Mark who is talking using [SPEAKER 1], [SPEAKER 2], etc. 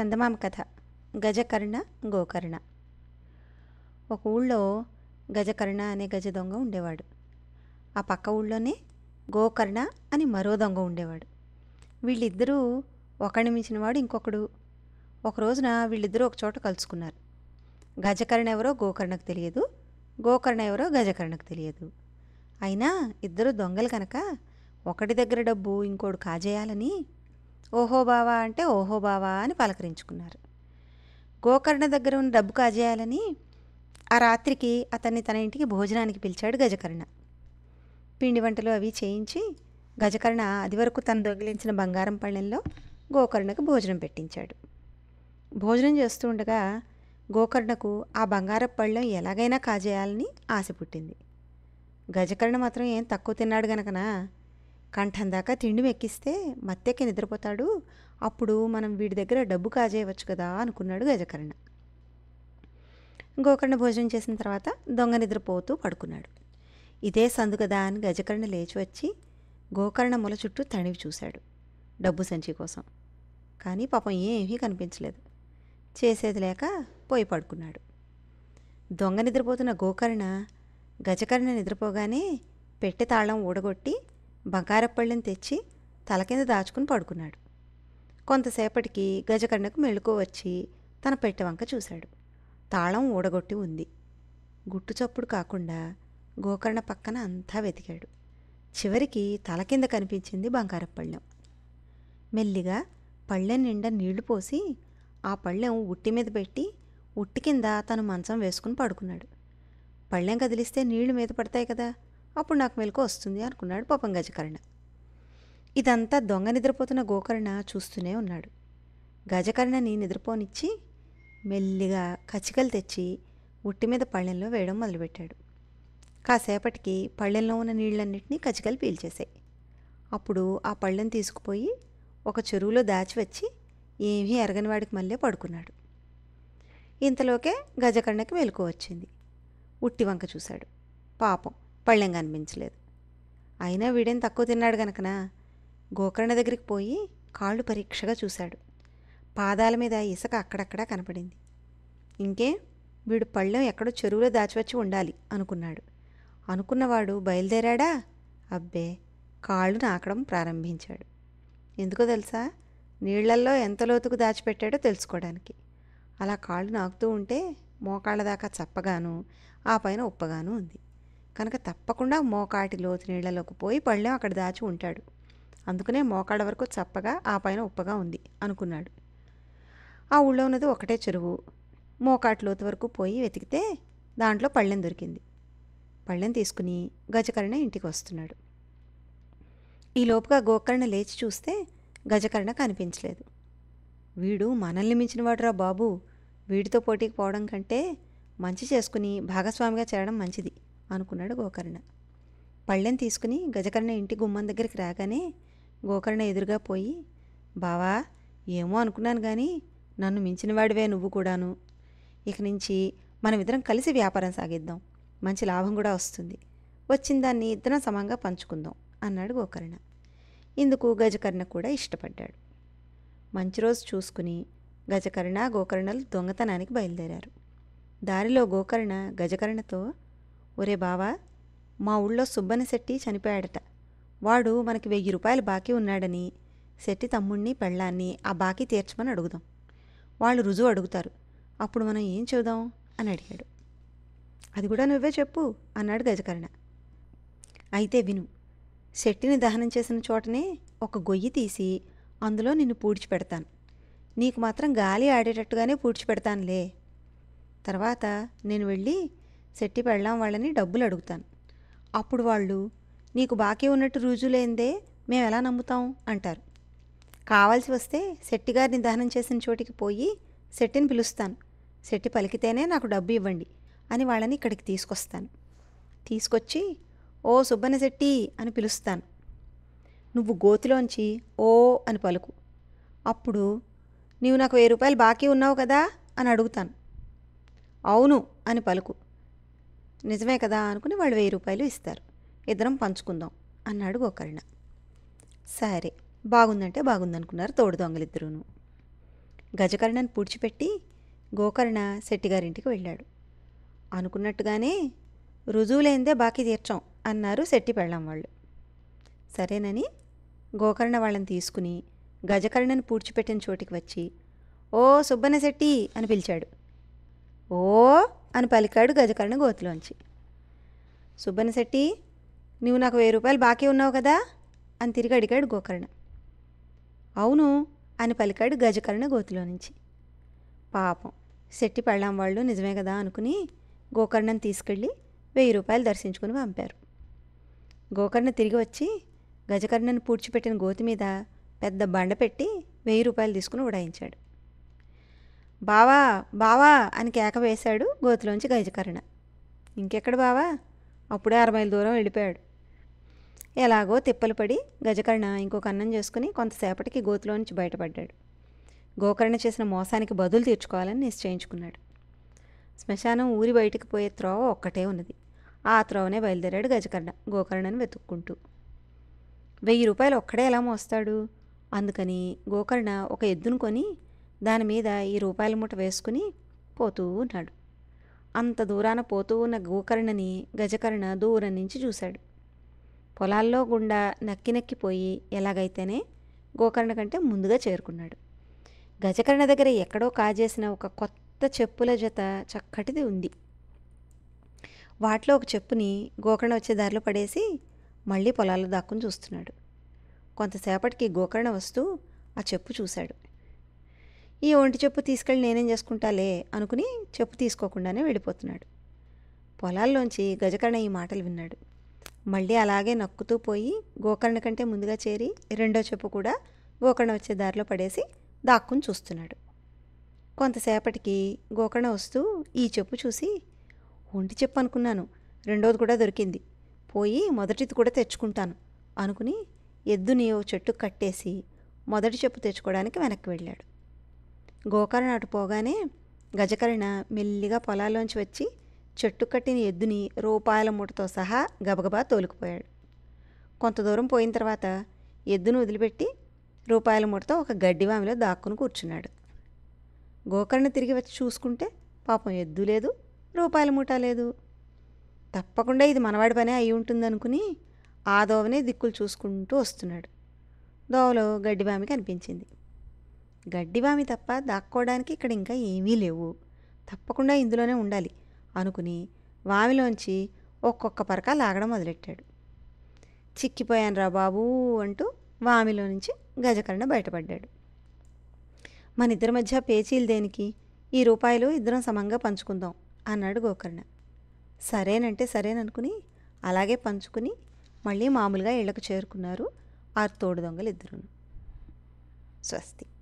[SPEAKER 1] చందమామ కథ గజకర్ణ గోకర్ణ ఒక ఊళ్ళో గజకర్ణ అనే గజ దొంగ ఉండేవాడు ఆ పక్క ఊళ్ళోనే గోకర్ణ అని మరో దొంగ ఉండేవాడు వీళ్ళిద్దరూ ఒకడిని వాడు ఇంకొకడు ఒక రోజున వీళ్ళిద్దరూ ఒక చోట కలుసుకున్నారు గజకర్ణ ఎవరో గోకర్ణకు తెలియదు గోకర్ణ ఎవరో గజకర్ణకు తెలియదు అయినా ఇద్దరు దొంగలు కనుక ఒకటి దగ్గర డబ్బు ఇంకోడు కాజేయాలని ఓహో బావా అంటే ఓహో బావా అని పలకరించుకున్నారు గోకర్ణ దగ్గర ఉన్న డబ్బు కాజేయాలని ఆ రాత్రికి అతన్ని తన ఇంటికి భోజనానికి పిలిచాడు గజకర్ణ పిండి వంటలు అవి చేయించి గజకర్ణ అది వరకు తను దొగిలించిన బంగారం పళ్ళెంలో గోకర్ణకు భోజనం పెట్టించాడు భోజనం చేస్తూ ఉండగా గోకర్ణకు ఆ బంగారపు పళ్ళెం ఎలాగైనా కాజేయాలని ఆశ పుట్టింది గజకర్ణ మాత్రం ఏం తక్కువ తిన్నాడు గనకనా కంఠం దాకా తిండి మెక్కిస్తే మత్తెక్కి నిద్రపోతాడు అప్పుడు మనం వీడి దగ్గర డబ్బు కాజేయవచ్చు కదా అనుకున్నాడు గజకర్ణ గోకర్ణ భోజనం చేసిన తర్వాత దొంగ నిద్రపోతూ పడుకున్నాడు ఇదే సందు కదా అని గజకర్ణ లేచి వచ్చి గోకర్ణ మొల చుట్టూ తణివి చూశాడు డబ్బు సంచి కోసం కానీ పాపం ఏమీ కనిపించలేదు చేసేది లేక పోయి పడుకున్నాడు దొంగ నిద్రపోతున్న గోకర్ణ గజకర్ణ నిద్రపోగానే పెట్టె తాళం ఊడగొట్టి బంగారప్పళ్ళని తెచ్చి తల కింద దాచుకుని పడుకున్నాడు కొంతసేపటికి గజకర్ణకు మెళుకు వచ్చి తన పెట్టెవంక వంక చూశాడు తాళం ఊడగొట్టి ఉంది గుట్టు చప్పుడు కాకుండా గోకర్ణ పక్కన అంతా వెతికాడు చివరికి తల కింద కనిపించింది బంగారపళ్ళెం మెల్లిగా పళ్ళెం నిండా నీళ్లు పోసి ఆ పళ్ళెం ఉట్టి మీద పెట్టి ఉట్టి కింద తను మంచం వేసుకుని పడుకున్నాడు పళ్ళెం కదిలిస్తే నీళ్లు మీద పడతాయి కదా అప్పుడు నాకు మెలకు వస్తుంది అనుకున్నాడు పాపం గజకర్ణ ఇదంతా దొంగ నిద్రపోతున్న గోకర్ణ చూస్తూనే ఉన్నాడు గజకర్ణని నిద్రపోనిచ్చి మెల్లిగా కచికలు తెచ్చి ఉట్టి మీద పళ్ళెంలో వేయడం మొదలుపెట్టాడు కాసేపటికి పళ్ళెంలో ఉన్న నీళ్ళన్నింటినీ కచికలు పీల్చేశాయి అప్పుడు ఆ పళ్ళెం తీసుకుపోయి ఒక చెరువులో దాచి వచ్చి ఏమీ ఎరగని వాడికి మళ్ళీ పడుకున్నాడు ఇంతలోకే గజకర్ణకి మెలకు వచ్చింది ఉట్టి వంక చూశాడు పాపం పళ్ళెం కనిపించలేదు అయినా వీడేం తక్కువ తిన్నాడు గనకనా గోకర్ణ దగ్గరికి పోయి కాళ్ళు పరీక్షగా చూశాడు పాదాల మీద ఇసుక అక్కడక్కడా కనపడింది ఇంకే వీడు పళ్ళెం ఎక్కడో చెరువులో దాచివచ్చి ఉండాలి అనుకున్నాడు అనుకున్నవాడు బయలుదేరాడా అబ్బే కాళ్ళు నాకడం ప్రారంభించాడు ఎందుకో తెలుసా నీళ్లల్లో ఎంత లోతుకు దాచిపెట్టాడో తెలుసుకోవడానికి అలా కాళ్ళు నాకుతూ ఉంటే మోకాళ్ళ దాకా చప్పగాను ఆ పైన ఉప్పగాను ఉంది కనుక తప్పకుండా మోకాటి లోతు నీళ్లలోకి పోయి పళ్ళెం అక్కడ దాచి ఉంటాడు అందుకనే మోకాళ్ళ వరకు చప్పగా ఆ పైన ఉప్పగా ఉంది అనుకున్నాడు ఆ ఊళ్ళో ఉన్నది ఒకటే చెరువు మోకాటి లోతు వరకు పోయి వెతికితే దాంట్లో పళ్ళెం దొరికింది పళ్ళెం తీసుకుని గజకర్ణ ఇంటికి వస్తున్నాడు ఈ లోపుగా గోకర్ణ లేచి చూస్తే గజకర్ణ కనిపించలేదు వీడు మనల్ని మించిన వాడురా బాబు వీడితో పోటీకి పోవడం కంటే మంచి చేసుకుని భాగస్వామిగా చేరడం మంచిది అనుకున్నాడు గోకర్ణ పళ్ళెం తీసుకుని గజకర్ణ ఇంటి గుమ్మం దగ్గరికి రాగానే గోకర్ణ ఎదురుగా పోయి బావా ఏమో అనుకున్నాను కానీ నన్ను మించినవాడివే నువ్వు కూడాను ఇక నుంచి మనమిద్దరం కలిసి వ్యాపారం సాగిద్దాం మంచి లాభం కూడా వస్తుంది వచ్చిన దాన్ని ఇద్దరం సమంగా పంచుకుందాం అన్నాడు గోకర్ణ ఇందుకు గజకర్ణ కూడా ఇష్టపడ్డాడు మంచి రోజు చూసుకుని గజకర్ణ గోకర్ణలు దొంగతనానికి బయలుదేరారు దారిలో గోకర్ణ గజకర్ణతో ఒరే బావా మా ఊళ్ళో సుబ్బని శెట్టి చనిపోయాడట వాడు మనకి వెయ్యి రూపాయలు బాకీ ఉన్నాడని శెట్టి తమ్ముడిని పెళ్ళాన్ని ఆ బాకీ తీర్చమని అడుగుదాం వాళ్ళు రుజువు అడుగుతారు అప్పుడు మనం ఏం చెబుదాం అని అడిగాడు అది కూడా నువ్వే చెప్పు అన్నాడు గజకర్ణ అయితే విను శెట్టిని దహనం చేసిన చోటనే ఒక గొయ్యి తీసి అందులో నిన్ను పూడ్చిపెడతాను నీకు మాత్రం గాలి ఆడేటట్టుగానే పూడ్చిపెడతానులే తర్వాత నేను వెళ్ళి సెట్టి పెళ్ళాం వాళ్ళని డబ్బులు అడుగుతాను అప్పుడు వాళ్ళు నీకు బాకీ ఉన్నట్టు రుజువులేందే మేము ఎలా నమ్ముతాం అంటారు కావాల్సి వస్తే శెట్టి గారిని దహనం చేసిన చోటికి పోయి శెట్టిని పిలుస్తాను శెట్టి పలికితేనే నాకు డబ్బు ఇవ్వండి అని వాళ్ళని ఇక్కడికి తీసుకొస్తాను తీసుకొచ్చి ఓ సుబ్బన్న శెట్టి అని పిలుస్తాను నువ్వు గోతిలోంచి ఓ అని పలుకు అప్పుడు నీవు నాకు వెయ్యి రూపాయలు బాకీ ఉన్నావు కదా అని అడుగుతాను అవును అని పలుకు నిజమే కదా అనుకుని వాళ్ళు వెయ్యి రూపాయలు ఇస్తారు ఇద్దరం పంచుకుందాం అన్నాడు గోకర్ణ సరే బాగుందంటే బాగుందనుకున్నారు తోడు దొంగలిద్దరూను గజకర్ణను పూడ్చిపెట్టి గోకర్ణ శెట్టిగారింటికి వెళ్ళాడు అనుకున్నట్టుగానే రుజువు లేనిదే బాకీ తీర్చాం అన్నారు శెట్టి పెళ్ళాం వాళ్ళు సరేనని గోకర్ణ వాళ్ళని తీసుకుని గజకర్ణను పూడ్చిపెట్టిన చోటికి వచ్చి ఓ సుబ్బన్న శెట్టి అని పిలిచాడు ఓ అని పలికాడు గజకర్ణ గోతిలోంచి సుబ్బనశెట్టి నువ్వు నాకు వెయ్యి రూపాయలు బాకీ ఉన్నావు కదా అని తిరిగి అడిగాడు గోకర్ణ అవును అని పలికాడు గజకర్ణ గోతిలో నుంచి పాపం శెట్టి పళ్ళాం వాళ్ళు నిజమే కదా అనుకుని గోకర్ణను తీసుకెళ్ళి వెయ్యి రూపాయలు దర్శించుకుని పంపారు గోకర్ణ తిరిగి వచ్చి గజకర్ణను పూడ్చిపెట్టిన గోతి మీద పెద్ద బండ పెట్టి వెయ్యి రూపాయలు తీసుకుని ఉడాయించాడు బావా బావా అని కేక వేశాడు గోతిలోంచి గజకరణ ఇంకెక్కడ బావా అప్పుడే అరవై దూరం వెళ్ళిపోయాడు ఎలాగో తిప్పలు పడి గజకర్ణ ఇంకొక అన్నం చేసుకుని కొంతసేపటికి గోతిలో నుంచి బయటపడ్డాడు గోకర్ణ చేసిన మోసానికి బదులు తీర్చుకోవాలని నిశ్చయించుకున్నాడు శ్మశానం ఊరి బయటికి పోయే త్రోవ ఒక్కటే ఉన్నది ఆ త్రోవనే బయలుదేరాడు గజకర్ణ గోకర్ణను వెతుక్కుంటూ వెయ్యి రూపాయలు ఒక్కడే ఎలా మోస్తాడు అందుకని గోకర్ణ ఒక ఎద్దును కొని దాని మీద ఈ రూపాయల మూట వేసుకుని పోతూ ఉన్నాడు అంత దూరాన పోతూ ఉన్న గోకర్ణని గజకర్ణ దూరం నుంచి చూశాడు పొలాల్లో గుండా నక్కి నక్కిపోయి ఎలాగైతేనే గోకర్ణ కంటే ముందుగా చేరుకున్నాడు గజకర్ణ దగ్గర ఎక్కడో కాజేసిన ఒక కొత్త చెప్పుల జత చక్కటిది ఉంది వాటిలో ఒక చెప్పుని గోకర్ణ వచ్చే దారిలో పడేసి మళ్ళీ పొలాల్లో దాక్కుని చూస్తున్నాడు కొంతసేపటికి గోకర్ణ వస్తూ ఆ చెప్పు చూశాడు ఈ ఒంటి చెప్పు తీసుకెళ్ళి నేనేం చేసుకుంటాలే అనుకుని చెప్పు తీసుకోకుండానే వెళ్ళిపోతున్నాడు పొలాల్లోంచి గజకర్ణ ఈ మాటలు విన్నాడు మళ్ళీ అలాగే నక్కుతూ పోయి గోకర్ణ కంటే ముందుగా చేరి రెండో చెప్పు కూడా గోకర్ణ వచ్చే దారిలో పడేసి దాక్కుని చూస్తున్నాడు కొంతసేపటికి గోకర్ణ వస్తూ ఈ చెప్పు చూసి ఒంటి చెప్పు అనుకున్నాను రెండోది కూడా దొరికింది పోయి మొదటిది కూడా తెచ్చుకుంటాను అనుకుని ఎద్దుని ఓ చెట్టు కట్టేసి మొదటి చెప్పు తెచ్చుకోవడానికి వెనక్కి వెళ్ళాడు గోకర్ణ అటు పోగానే గజకర్ణ మెల్లిగా పొలాల్లోంచి వచ్చి చెట్టు కట్టిన ఎద్దుని రూపాయల మూటతో సహా గబగబా తోలుకుపోయాడు కొంత దూరం పోయిన తర్వాత ఎద్దును వదిలిపెట్టి రూపాయల మూటతో ఒక గడ్డివామిలో దాక్కుని కూర్చున్నాడు గోకర్ణ తిరిగి వచ్చి చూసుకుంటే పాపం ఎద్దు లేదు రూపాయల మూట లేదు తప్పకుండా ఇది మనవాడి పనే అయి ఉంటుందనుకుని ఆ దోవనే దిక్కులు చూసుకుంటూ వస్తున్నాడు దోవలో గడ్డివామి కనిపించింది గడ్డివామి తప్ప దాక్కోవడానికి ఇక్కడ ఇంకా ఏమీ లేవు తప్పకుండా ఇందులోనే ఉండాలి అనుకుని వామిలోంచి ఒక్కొక్క పరక లాగడం మొదలెట్టాడు చిక్కిపోయాను రా బాబూ అంటూ వామిలో నుంచి గజకరణ బయటపడ్డాడు మన ఇద్దరి మధ్య పేచీలు దేనికి ఈ రూపాయలు ఇద్దరం సమంగా పంచుకుందాం అన్నాడు గోకర్ణ సరేనంటే సరేననుకుని అలాగే పంచుకుని మళ్ళీ మామూలుగా ఇళ్లకు చేరుకున్నారు ఆరు తోడు దొంగలు ఇద్దరును స్వస్తి